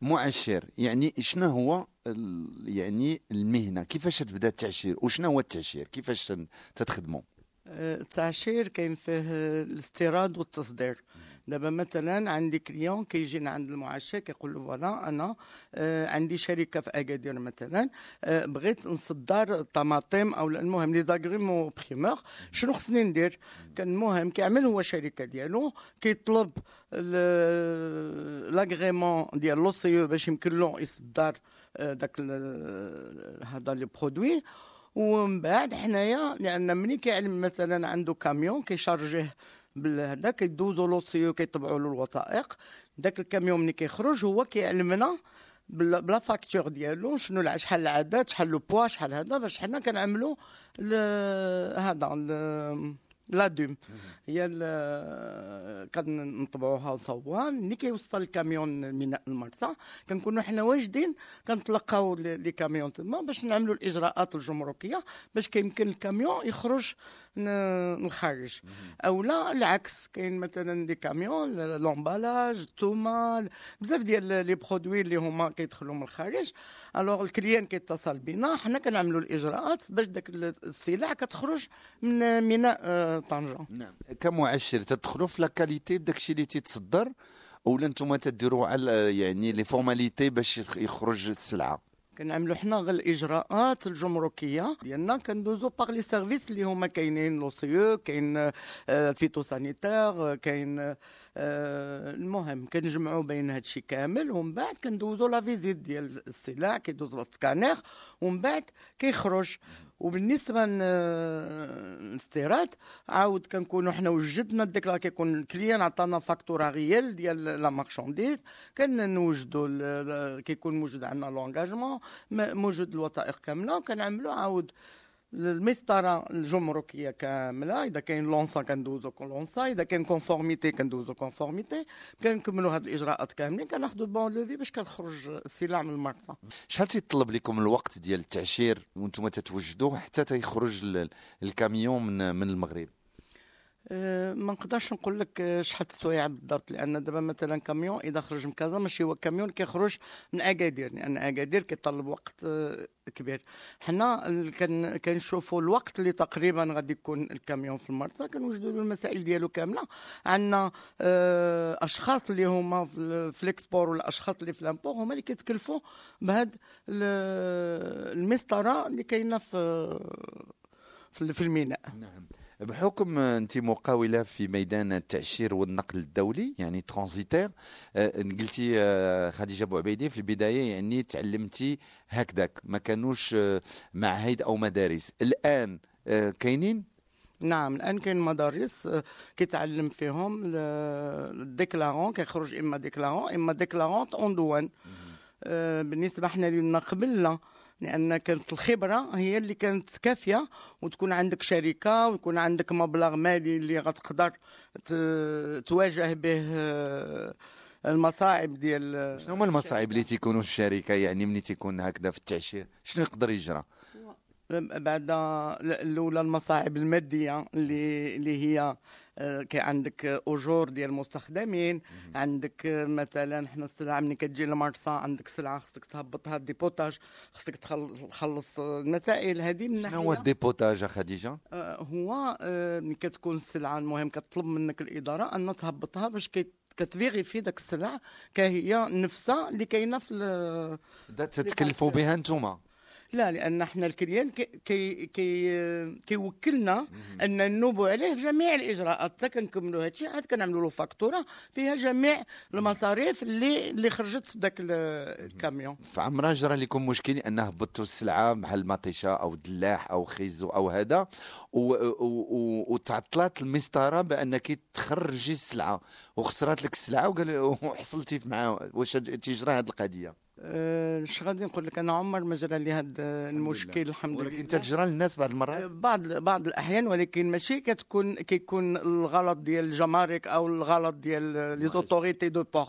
معشر يعني شنو هو يعني المهنه كيفاش تبدا التعشير وشنو هو التعشير كيفاش تتخدموا أه، التعشير كاين فيه الاستيراد والتصدير دابا مثلا عندي كليون كيجي عند المعشر كيقول له فوالا انا آه، عندي شركه في اكادير مثلا آه، بغيت نصدر طماطم او المهم لي زاغريمون بريمور شنو خصني ندير كان المهم كيعمل هو الشركه ديالو كيطلب لاغريمون ديال لو سي e باش يمكن له يصدر آه، داك هذا لو برودوي ومن بعد حنايا لان ملي كيعلم مثلا عنده كاميون كيشارجيه بالهدا كيدوزو لوسيو كيطبعوا له الوثائق داك الكاميون ملي كيخرج هو كيعلمنا بلا فاكتور ديالو شنو شحال العدد شحال لو بوا شحال هذا باش حنا كنعملوا هذا لا دوم هي كنطبعوها ونصوبوها ملي كيوصل الكاميون ميناء المرسى كنكونوا حنا واجدين كنتلقاو لي كاميون تما باش نعملوا الاجراءات الجمركيه باش كيمكن الكاميون يخرج للخارج او لا العكس كاين مثلا دي كاميون لومبالاج الثومه بزاف ديال لي برودوي اللي هما كيدخلوا من الخارج الوغ الكليان كيتصل بنا حنا كنعملوا الاجراءات باش داك السلع كتخرج من ميناء آه، طنجه نعم كمعشر تدخلوا في لاكاليتي بداك الشيء اللي تيتصدر ولا انتم تديروا على يعني لي فورماليتي باش يخرج السلعه كنعملوا حنا غير الاجراءات الجمركيه ديالنا كندوزو باغ لي سيرفيس اللي هما كاينين لو سيو كاين الفيتو آه، سانيتير كاين آه، المهم كنجمعوا بين هادشي كامل ومن بعد كندوزو لا فيزيت ديال السلع كيدوز بالسكانير ومن بعد كيخرج وبالنسبه للاستيراد عاود كنكونوا حنا وجدنا الديكلا كيكون الكليان عطانا فاكتورا ريال ديال لا مارشانديز كنوجدوا كيكون موجود عندنا لونغاجمون موجود الوثائق كامله كنعملوا عاود المسطره الجمركيه كامله اذا كاين لونسا كندوزو لونسا اذا كان كونفورميتي كندوزو كونفورميتي كنكملوا هاد الاجراءات كاملين كناخذوا البون لوفي باش كنخرج السلع من المرسى شحال تيطلب لكم الوقت ديال التعشير وانتم تتوجدوه حتى تيخرج الكاميون من من المغرب آه، ما نقدرش نقول لك آه، شحال السوايع بالضبط لان دابا مثلا كاميون اذا خرج من كازا ماشي هو كاميون كيخرج من اكادير لان يعني اكادير كيطلب وقت آه، كبير حنا كنشوفوا الوقت اللي تقريبا غادي يكون الكاميون في المرسى كنوجدوا له المسائل ديالو كامله عندنا اشخاص اللي هما في الاكسبور والاشخاص اللي في لامبور هما اللي كيتكلفوا بهاد المسطره اللي كاينه في في الميناء نعم بحكم انت مقاوله في ميدان التاشير والنقل الدولي يعني ترانزيتير آه، قلتي آه، خديجه ابو عبيدي في البدايه يعني تعلمتي هكذاك ما كانوش آه، معاهد او مدارس الان كاينين نعم الان كاين مدارس كيتعلم فيهم الديكلارون كيخرج اما ديكلارون اما ديكلارون اون دوان بالنسبه حنا اللي قبل لأن كانت الخبرة هي اللي كانت كافية وتكون عندك شركة ويكون عندك مبلغ مالي اللي غتقدر تواجه به آه، المصاعب ديال شنو هما المصاعب اللي تيكونوا في الشركه يعني ملي تيكون هكذا في التعشير شنو يقدر يجرى بعد الاولى المصاعب الماديه اللي اللي هي آه، كي عندك اجور ديال المستخدمين عندك آه، مثلا حنا السلعه ملي كتجي لمارسا عندك سلعه خصك تهبطها ديبوتاج خصك تخلص آه، المسائل هذه من شنو هو الديبوتاج خديجه؟ هو ملي كتكون السلعه المهم كتطلب منك الاداره ان تهبطها باش كي كتفيغيفي داك السلعه كهي نفسها اللي كاينه في تتكلفوا بها نتوما لا لان احنا الكليان كي كي كيوكلنا ان ننوبوا عليه في جميع الاجراءات حتى كنكملوا هذا الشيء عاد كنعملوا له فاكتوره فيها جميع المصاريف اللي اللي خرجت في ذاك الكاميون في فعمرها جرى لكم مشكل انه هبطتوا السلعه بحال مطيشه او دلاح او خيزو او هذا وتعطلات المسطره بانك تخرجي السلعه وخسرات لك السلعه وحصلتي معاه واش تجرى هذه القضيه آه، اش غادي نقول لك انا عمر ما جرى لي هذا آه، المشكل الحمد لله ولكن تجرى للناس بعض المرات آه، بعض بعض الاحيان ولكن ماشي كتكون كيكون الغلط ديال الجمارك او الغلط ديال لي زوتوريتي دو بور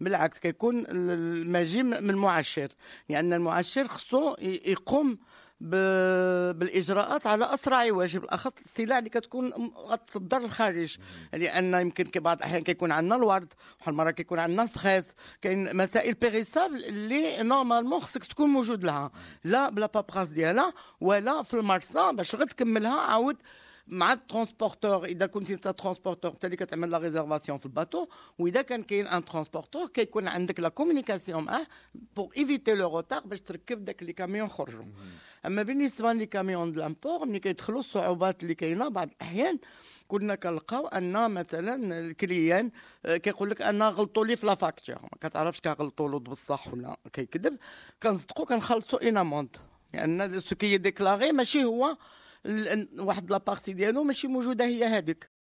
بالعكس كيكون المجيء من المعشر لان يعني المعشر خصو يقوم بالاجراءات على اسرع واجب بالاخص السلع اللي كتكون غتصدر للخارج لان يمكن بعض الاحيان كيكون عندنا الورد بحال المره كيكون عندنا السخيس كاين مسائل بيغيساب اللي نورمالمون خصك تكون موجود لها لا بلا بابراس ديالها ولا في المرسى باش غتكملها عاود مع الترونسبورتور اذا كنت انت ترونسبورتور حتى اللي كتعمل لا ريزرفاسيون في الباطو واذا كان كاين ان ترونسبورتور كيكون عندك لا كومونيكاسيون معاه بور ايفيتي لو روتار باش تركب داك لي كاميون خرجوا اما بالنسبه لي كاميون دو لامبور ملي كيدخلوا الصعوبات اللي كاينه بعض الاحيان كنا كنلقاو ان مثلا الكليان آه، كيقول لك انا غلطوا لي في لا فاكتور ما كتعرفش كغلطوا له بصح ولا كيكذب كنصدقوا كنخلصوا ان اموند لان يعني سو كي ديكلاري ماشي هو واحد لابارتي ديالو ماشي موجوده هي هذيك